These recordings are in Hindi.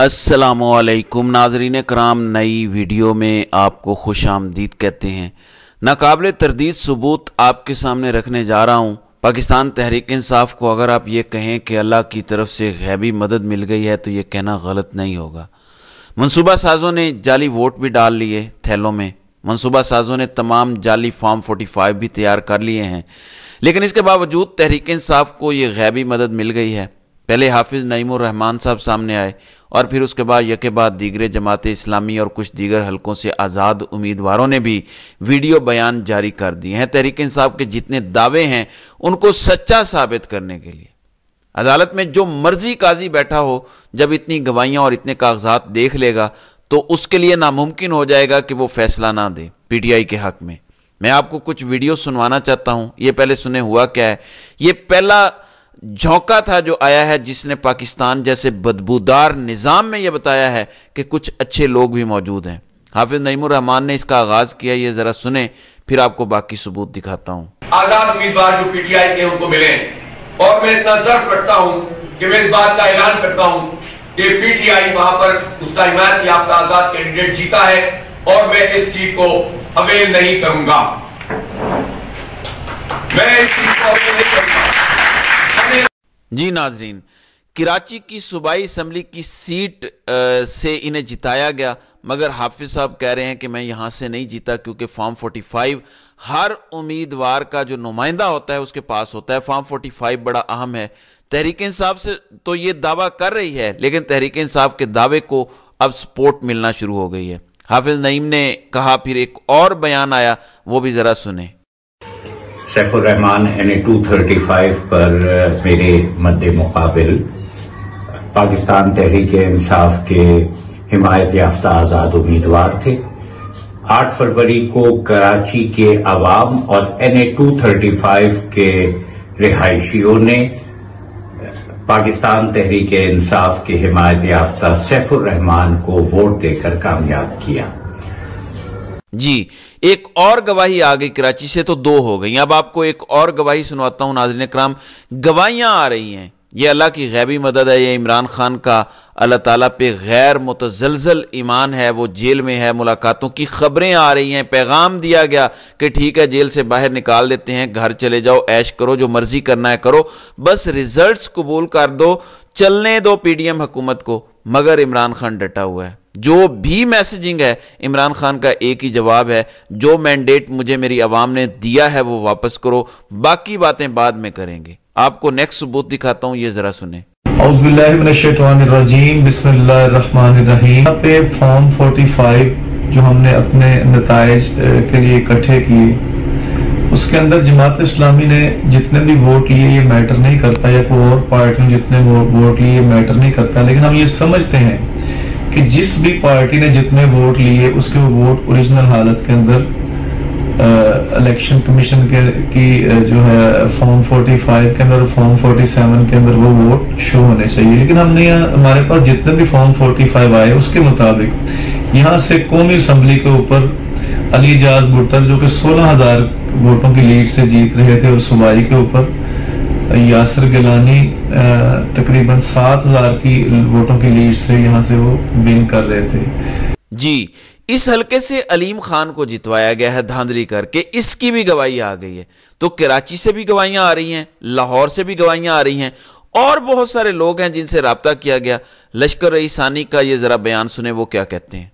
असलकुम नाजरीन कराम नई वीडियो में आपको खुश आमदीद कहते हैं नाकबिल तरदीद सबूत आपके सामने रखने जा रहा हूँ पाकिस्तान तहरीक इंसाफ को अगर आप ये कहें कि अल्लाह की तरफ से गैबी मदद मिल गई है तो ये कहना गलत नहीं होगा मनसूबा साजों ने जाली वोट भी डाल लिए थैलों में मनसूबा साजों ने तमाम जाली फॉर्म फोर्टी फाइव भी तैयार कर लिए हैं लेकिन इसके बावजूद तहरीक इंसाफ को ये गैबी मदद मिल गई है पहले हाफिज़ नईमान रहमान साहब सामने आए और फिर उसके बाद यके बाद दीगर जमात इस्लामी और कुछ दीगर हलकों से आज़ाद उम्मीदवारों ने भी वीडियो बयान जारी कर दिए हैं तहरीक इंसाफ के जितने दावे हैं उनको सच्चा साबित करने के लिए अदालत में जो मर्जी काजी बैठा हो जब इतनी गवाहियां और इतने कागजात देख लेगा तो उसके लिए नामुमकिन हो जाएगा कि वो फैसला ना दे पीटीआई के हक में मैं आपको कुछ वीडियो सुनवाना चाहता हूँ ये पहले सुने हुआ क्या है ये पहला झोंका था जो आया है जिसने पाकिस्तान जैसे बदबूदार निज़ाम में यह बताया है कि कुछ अच्छे लोग भी मौजूद हैं हाफिज नईमर रहमान ने इसका आगाज किया ये जरा सुने फिर आपको बाकी सबूत दिखाता हूँ आजाद उम्मीदवार जो पीटीआई के उनको मिले और मैं इतना जर्फ रखता हूँ कि मैं इस बात का ऐलान करता हूँ कि पीटीआई वहां पर उसका ईमान याफ्ता आजाद कैंडिडेट जीता है और मैं इस सीट को अवेल नहीं करूंगा मैं इस सीट को अवेल नहीं करूंगा जी नाजरीन कराची की सूबाई इसम्बली की सीट आ, से इन्हें जिताया गया मगर हाफिज साहब कह रहे हैं कि मैं यहाँ से नहीं जीता क्योंकि फॉर्म 45 हर उम्मीदवार का जो नुमाइंदा होता है उसके पास होता है फॉर्म 45 बड़ा अहम है तहरीक इंसाफ से तो ये दावा कर रही है लेकिन तहरीक इंसाफ के दावे को अब सपोर्ट मिलना शुरू हो गई है हाफिज नईम ने कहा फिर एक और बयान आया वो भी ज़रा सुने Saifurrahman N A two thirty five पर uh, मेरे मद्द मुकाबिल पाकिस्तान तहरीक इंसाफ के हिमायत याफ्ता आज़ाद उम्मीदवार थे आठ फरवरी को कराची के आवाम और N A two thirty five के रिहायशियों ने पाकिस्तान तहरीक इंसाफ के हिमायत याफ्ता सैफुररहमान को वोट देकर कामयाब किया जी एक और गवाही आ गई कराची से तो दो हो गई अब आपको एक और गवाही सुनवाता हूं नाजरन कराम गवाहियां आ रही हैं ये अल्लाह की गैबी मदद है ये इमरान खान का अल्लाह ताला पे गैर मुतजलजल ईमान है वो जेल में है मुलाकातों की खबरें आ रही हैं पैगाम दिया गया कि ठीक है जेल से बाहर निकाल देते हैं घर चले जाओ ऐश करो जो मर्जी करना है करो बस रिजल्ट्स कबूल कर दो चलने दो पीडीएम हुकूमत को मगर इमरान खान डटा हुआ है जो भी मैसेजिंग है इमरान खान का एक ही जवाब है जो मैंडेट मुझे मेरी आवाम ने दिया है वो वापस करो बाकी बातें बाद में करेंगे आपको नेक्स्ट सबूत दिखाता हूँ ये जरा सुने पे फॉर्म 45 जो हमने अपने नतज के लिए इकट्ठे किए उसके अंदर जमात इस्लामी ने जितने भी वोट लिए ये मैटर नहीं करता या कोई और पार्टी ने जितने वोट लिए ये मैटर नहीं करता लेकिन हम ये समझते हैं कि जिस भी पार्टी ने जितने वोट लिए उसके वोट ओरिजिनल हालत के अंदर इलेक्शन कमीशन के की जो है फॉर्म 45 के अंदर फॉर्म 47 के अंदर वो वोट शो होने चाहिए लेकिन हमने यहाँ हमारे पास जितने भी फॉर्म 45 आए उसके मुताबिक यहाँ से कौमी असम्बली के ऊपर अली जाज भुट्टर जो कि सोलह हजार वोटों की लीड से जीत रहे थे और सुबाई के ऊपर यासर गिलानी तकरीबन सात हजार की वोटों की लीड से यहाँ से वो विन कर रहे थे जी इस हलके से अलीम खान को जितवाया गया है धांधली करके इसकी भी गवाही आ गई है तो कराची से भी गवाहियां आ रही हैं लाहौर से भी गवाहियां आ रही हैं और बहुत सारे लोग हैं जिनसे रबता किया गया लश्कर रईसानी का ये जरा बयान सुने वो क्या कहते हैं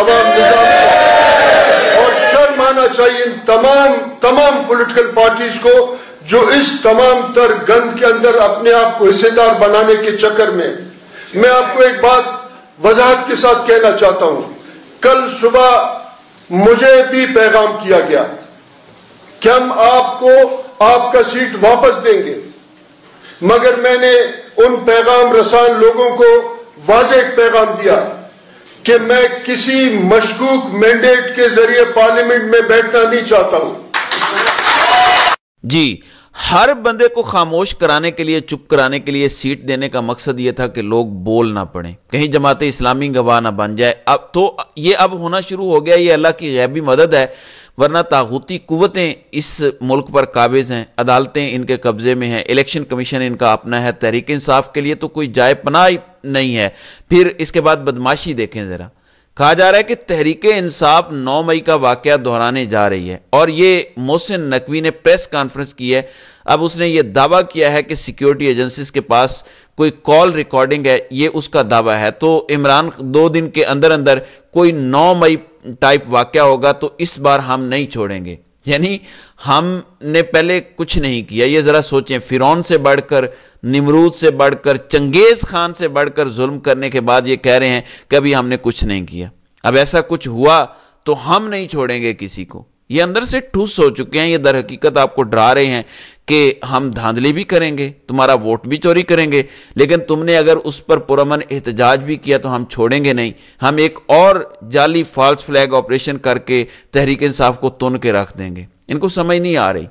तमाम और शर्म आना चाहिए तमाम तमाम पोलिटिकल पार्टीज को जो इस तमाम तर गंध के अंदर अपने आप को हिस्सेदार बनाने के चक्कर में मैं आपको एक बात वजाहत के साथ कहना चाहता हूं कल सुबह मुझे भी पैगाम किया गया कि हम आपको आपका सीट वापस देंगे मगर मैंने उन पैगाम रसान लोगों को वाज एक पैगाम दिया कि मैं किसी मशकूक मैंडेट के जरिए पार्लियामेंट में बैठना नहीं चाहता हूं जी हर बंदे को खामोश कराने के लिए चुप कराने के लिए सीट देने का मकसद यह था कि लोग बोल ना पड़े कहीं जमाते इस्लामी गवाह ना बन जाए अब तो ये अब होना शुरू हो गया ये अल्लाह की गैबी मदद है वरना ताहूती कुतें इस मुल्क पर काबिज हैं अदालतें इनके कब्ज़े में हैं इलेक्शन कमीशन इनका अपना है तहरीक इंसाफ के लिए तो कोई जाय पनाह नहीं है फिर इसके बाद बदमाशी देखें ज़रा कहा जा रहा है कि तहरीक इंसाफ 9 मई का वाक्य दोहराने जा रही है और ये मोहसिन नकवी ने प्रेस कॉन्फ्रेंस की है अब उसने ये दावा किया है कि सिक्योरिटी एजेंसीज के पास कोई कॉल रिकॉर्डिंग है ये उसका दावा है तो इमरान दो दिन के अंदर अंदर कोई 9 मई टाइप वाक्य होगा तो इस बार हम नहीं छोड़ेंगे यानी हमने पहले कुछ नहीं किया ये ज़रा सोचें फिरौन से बढ़कर निमरूद से बढ़कर चंगेज़ खान से बढ़कर जुल्म करने के बाद ये कह रहे हैं कि अभी हमने कुछ नहीं किया अब ऐसा कुछ हुआ तो हम नहीं छोड़ेंगे किसी को ये अंदर से ठूस हो चुके हैं ये दर हकीकत आपको डरा रहे हैं कि हम धांधली भी करेंगे तुम्हारा वोट भी चोरी करेंगे लेकिन तुमने अगर उस पर पुरमन एहतजाज भी किया तो हम छोड़ेंगे नहीं हम एक और जाली फॉल्स फ्लैग ऑपरेशन करके तहरीक इंसाफ को तुन के रख देंगे इनको समझ नहीं आ रही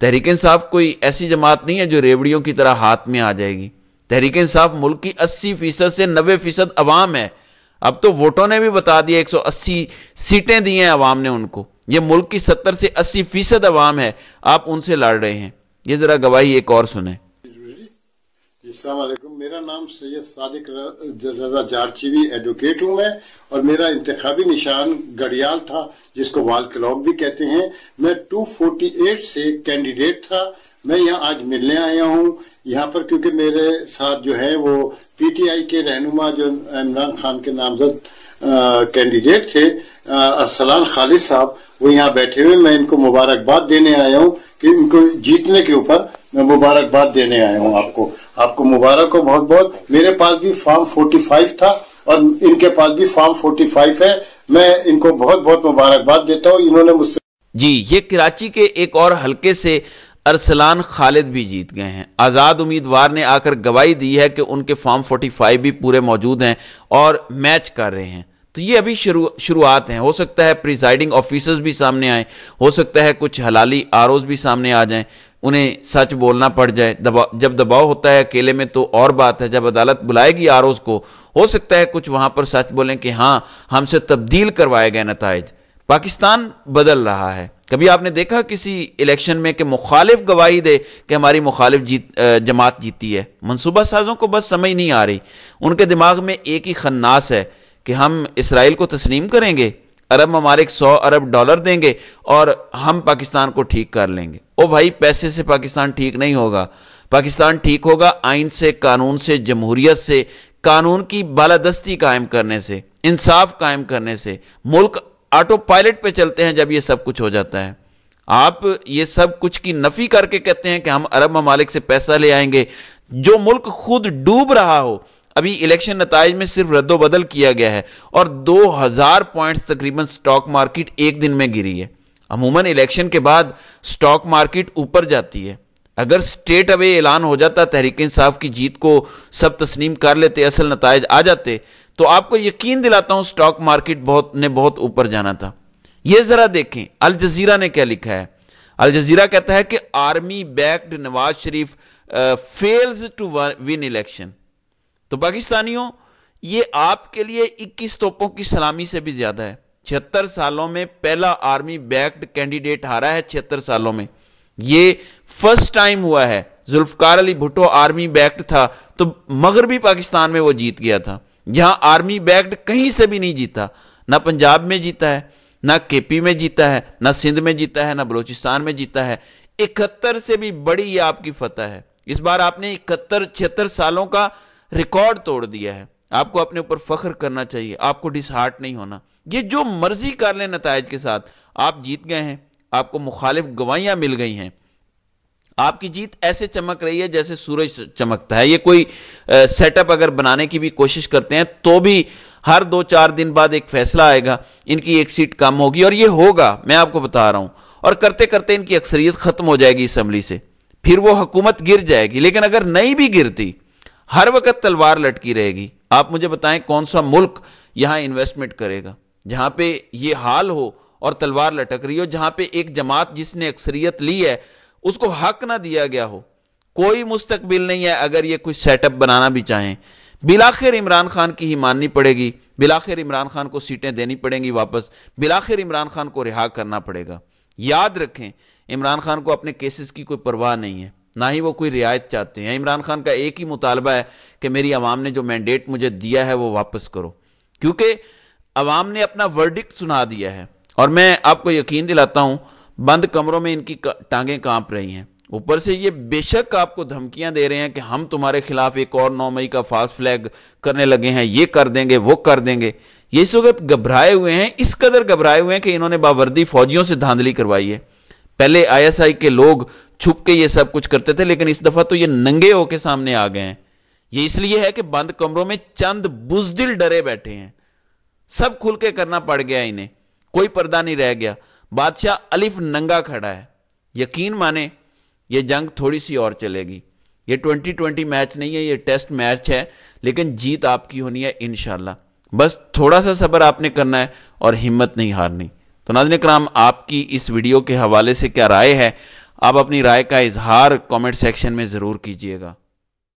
तहरीक इंसाफ कोई ऐसी जमात नहीं है जो रेवड़ियों की तरह हाथ में आ जाएगी तहरीक इंसाफ मुल्क की अस्सी फीसद से नबे फीसद अवाम है अब तो वोटों ने भी बता दिया एक सौ अस्सी सीटें दी हैं अवाम ने उनको ये मुल्क की सत्तर से अस्सी फीसद अवाम है आप उनसे लड़ रहे हैं ये जरा गवाही एक और सुने मेरा नाम सैयद सादिक रजा जारचीवी एडवोकेट हूँ मैं और मेरा इंतबी निशान गड़ियाल था जिसको वाल क्लॉब भी कहते हैं मैं 248 से कैंडिडेट था मैं यहाँ आज मिलने आया हूँ यहाँ पर क्योंकि मेरे साथ जो है वो पीटीआई के रहनुमा जो इमरान खान के नामजद कैंडिडेट थे अरसलान खालिद साहब वो यहाँ बैठे हुए मैं इनको मुबारकबाद देने आया हूँ कि इनको जीतने के ऊपर मैं मुबारकबाद देने आया हूँ आपको आपको मुबारक हो बहुत बहुत मेरे पास भी फॉर्म 45 था और इनके पास भी फॉर्म 45 है मैं इनको बहुत बहुत मुबारकबाद देता हूँ इन्होंने मुझसे जी ये कराची के एक और हल्के से अरसलान खालिद भी जीत गए हैं आज़ाद उम्मीदवार ने आकर गवाही दी है कि उनके फॉर्म 45 भी पूरे मौजूद हैं और मैच कर रहे हैं तो ये अभी शुरू शुरुआत है हो सकता है प्रिसाइडिंग ऑफिसर्स भी सामने आए हो सकता है कुछ हलाली आर भी सामने आ जाएं उन्हें सच बोलना पड़ जाए दबा, जब दबाव होता है अकेले में तो और बात है जब अदालत बुलाएगी आर को हो सकता है कुछ वहां पर सच बोलें कि हाँ हमसे तब्दील करवाए गए नतज पाकिस्तान बदल रहा है कभी आपने देखा किसी इलेक्शन में कि मुखालिफ गवाही दे कि हमारी मुखालिफ जीत जमात जीती है मनसूबा साजों को बस समझ नहीं आ रही उनके दिमाग में एक ही खन्नास है कि हम इसराइल को तस्लीम करेंगे अरब ममालिक सौ अरब डॉलर देंगे और हम पाकिस्तान को ठीक कर लेंगे ओ भाई पैसे से पाकिस्तान ठीक नहीं होगा पाकिस्तान ठीक होगा आइन से कानून से जमहूरियत से कानून की बालादस्ती कायम करने से इंसाफ कायम करने से मुल्क ऑटो पायलट पे चलते हैं जब ये सब कुछ हो जाता है आप ये सब कुछ की नफी करके कहते हैं कि हम अरब ममालिक से पैसा ले आएंगे जो मुल्क खुद डूब रहा हो अभी इलेक्शन नतज में सिर्फ रद्दोबदल किया गया है और 2000 पॉइंट्स तकरीबन स्टॉक मार्केट एक दिन में गिरी है अमूमन इलेक्शन के बाद स्टॉक मार्केट ऊपर जाती है अगर स्टेट अवे ऐलान हो जाता तहरीक इंसाफ की जीत को सब तस्लीम कर लेते असल नतज आ जाते तो आपको यकीन दिलाता हूं स्टॉक मार्केट बहुत ने बहुत ऊपर जाना था यह जरा देखें अल जजीरा ने क्या लिखा है अल जजीरा कहता है कि army backed Nawaz Sharif fails to win election तो पाकिस्तानियों ये आपके लिए 21 तोपों की सलामी से भी ज्यादा है छिहत्तर सालों में पहला आर्मी बैक्ड कैंडिडेट हारा है छिहत्तर सालों में ये फर्स्ट टाइम हुआ है जुल्फकार अली भुट्टो आर्मी बैक्ड था तो मगरबी पाकिस्तान में वो जीत गया था यहां आर्मी बैक्ड कहीं से भी नहीं जीता ना पंजाब में जीता है ना केपी में जीता है ना सिंध में जीता है ना बलोचिस्तान में जीता है इकहत्तर से भी बड़ी ये आपकी फतह है इस बार आपने इकहत्तर छिहत्तर सालों का रिकॉर्ड तोड़ दिया है आपको अपने ऊपर फख्र करना चाहिए आपको डिसहार्ट नहीं होना ये जो मर्जी कर लें नतज के साथ आप जीत गए हैं आपको मुखालिफ गवाइयां मिल गई हैं आपकी जीत ऐसे चमक रही है जैसे सूरज चमकता है ये कोई सेटअप अगर बनाने की भी कोशिश करते हैं तो भी हर दो चार दिन बाद एक फैसला आएगा इनकी एक सीट कम होगी और ये होगा मैं आपको बता रहा हूं और करते करते इनकी अक्सरियत खत्म हो जाएगी असम्बली से फिर वो हुकूमत गिर जाएगी लेकिन अगर नहीं भी गिरती हर वक्त तलवार लटकी रहेगी आप मुझे बताएं कौन सा मुल्क यहां इन्वेस्टमेंट करेगा जहां पे ये हाल हो और तलवार लटक रही हो जहां पे एक जमात जिसने अक्सरियत ली है उसको हक ना दिया गया हो कोई मुस्तकबिल नहीं है अगर ये कोई सेटअप बनाना भी चाहें बिलाखिर इमरान खान की ही माननी पड़ेगी बिलाखिर इमरान खान को सीटें देनी पड़ेंगी वापस बिलाखिर इमरान खान को रिहा करना पड़ेगा याद रखें इमरान खान को अपने केसेस की कोई परवाह नहीं है ना ही वो कोई रियायत चाहते हैं इमरान खान का एक ही मुतालबा है कि मेरी आवाम ने जो मैंडेट मुझे दिया है वो वापस करो क्योंकि आवाम ने अपना वर्डिक्ट सुना दिया है और मैं आपको यकीन दिलाता हूं बंद कमरों में इनकी टांगें कांप रही हैं ऊपर से ये बेशक आपको धमकियां दे रहे हैं कि हम तुम्हारे खिलाफ एक और नौ मई का फास्ट फ्लैग करने लगे हैं ये कर देंगे वो कर देंगे ये इस वक्त घबराए हुए हैं इस कदर घबराए हुए हैं कि इन्होंने बावर्दी फौजियों से धांधली करवाई है पहले आईएसआई के लोग छुप के ये सब कुछ करते थे लेकिन इस दफा तो ये नंगे होके सामने आ गए हैं ये इसलिए है कि बंद कमरों में चंद बुजदिल डरे बैठे हैं सब खुल के करना पड़ गया इन्हें कोई पर्दा नहीं रह गया बादशाह अलिफ नंगा खड़ा है यकीन माने ये जंग थोड़ी सी और चलेगी ये 2020 मैच नहीं है ये टेस्ट मैच है लेकिन जीत आपकी होनी है इनशाला बस थोड़ा सा सबर आपने करना है और हिम्मत नहीं हारनी तो नाजन कराम आपकी इस वीडियो के हवाले से क्या राय है आप अपनी राय का इजहार कमेंट सेक्शन में ज़रूर कीजिएगा